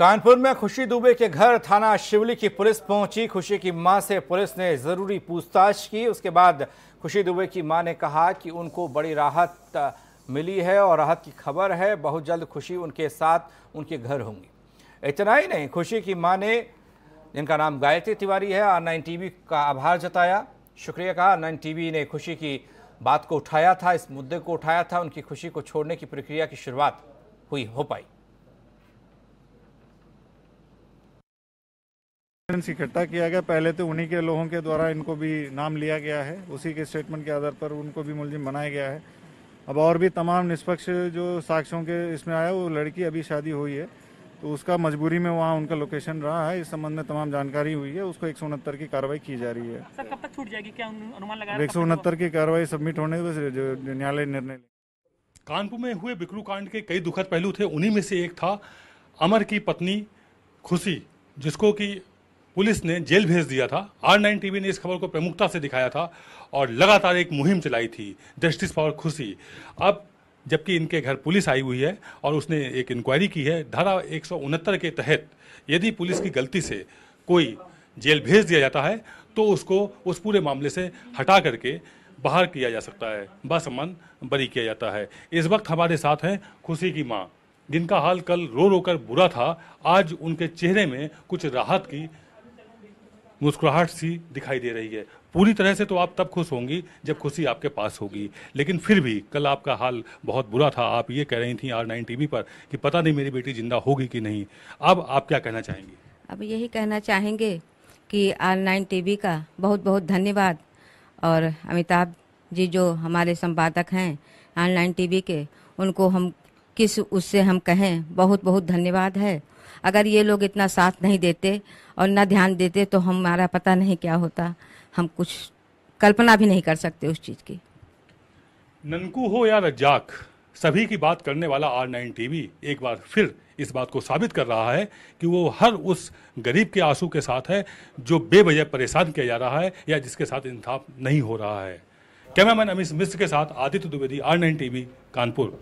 कानपुर में खुशी दुबे के घर थाना शिवली की पुलिस पहुंची खुशी की मां से पुलिस ने ज़रूरी पूछताछ की उसके बाद खुशी दुबे की मां ने कहा कि उनको बड़ी राहत मिली है और राहत की खबर है बहुत जल्द खुशी उनके साथ उनके घर होंगी इतना ही नहीं खुशी की मां ने जिनका नाम गायत्री तिवारी है आर नाइन टी का आभार जताया शुक्रिया कहा आर नाइन टी ने खुशी की बात को उठाया था इस मुद्दे को उठाया था उनकी खुशी को छोड़ने की प्रक्रिया की शुरुआत हुई हो पाई एविडेंस इकट्ठा किया गया पहले तो उन्हीं के लोगों के द्वारा इनको भी नाम लिया गया है उसी के स्टेटमेंट के आधार पर उनको भी मुलजिम बनाया गया है अब और भी तमाम निष्पक्ष जो साक्ष्यों के इसमें आया वो लड़की अभी शादी हुई है तो उसका मजबूरी में वहाँ उनका लोकेशन रहा है इस संबंध में तमाम जानकारी हुई है उसको एक की कार्रवाई की जा रही है सर कब तक छूट जाएगी क्या अनुमान लगा एक तो? की कार्रवाई सबमिट होने के न्यायालय निर्णय कानपुर में हुए बिक्रू कांड के कई दुखद पहलू थे उन्हीं में से एक था अमर की पत्नी खुशी जिसको कि पुलिस ने जेल भेज दिया था आर नाइन टीवी ने इस खबर को प्रमुखता से दिखाया था और लगातार एक मुहिम चलाई थी जस्टिस फॉर खुशी अब जबकि इनके घर पुलिस आई हुई है और उसने एक इंक्वायरी की है धारा एक के तहत यदि पुलिस की गलती से कोई जेल भेज दिया जाता है तो उसको उस पूरे मामले से हटा करके बाहर किया जा सकता है मन बरी किया जाता है इस वक्त हमारे साथ हैं खुशी की माँ जिनका हाल कल रो रो कर बुरा था आज उनके चेहरे में कुछ राहत की मुस्कुराहट सी दिखाई दे रही है पूरी तरह से तो आप तब खुश होंगी जब खुशी आपके पास होगी लेकिन फिर भी कल आपका हाल बहुत बुरा था आप ये कह रही थी आर नाइन टीवी पर कि पता नहीं मेरी बेटी जिंदा होगी कि नहीं अब आप क्या कहना चाहेंगी अब यही कहना चाहेंगे कि आर नाइन टीवी का बहुत बहुत धन्यवाद और अमिताभ जी जो हमारे संपादक हैं ऑनलाइन टीवी के उनको हम किस उससे हम कहें बहुत बहुत धन्यवाद है अगर ये लोग इतना साथ नहीं देते और ना ध्यान देते तो हमारा पता नहीं क्या होता हम कुछ कल्पना भी नहीं कर सकते उस चीज़ की ननकू हो या रज्जाक सभी की बात करने वाला आर नाइन टीवी एक बार फिर इस बात को साबित कर रहा है कि वो हर उस गरीब के आंसू के साथ है जो बेवजह परेशान किया जा रहा है या जिसके साथ इंसाफ नहीं हो रहा है कैमरामैन अमित मिश्र के साथ Aditya Dwivedi R nine TV Kanpur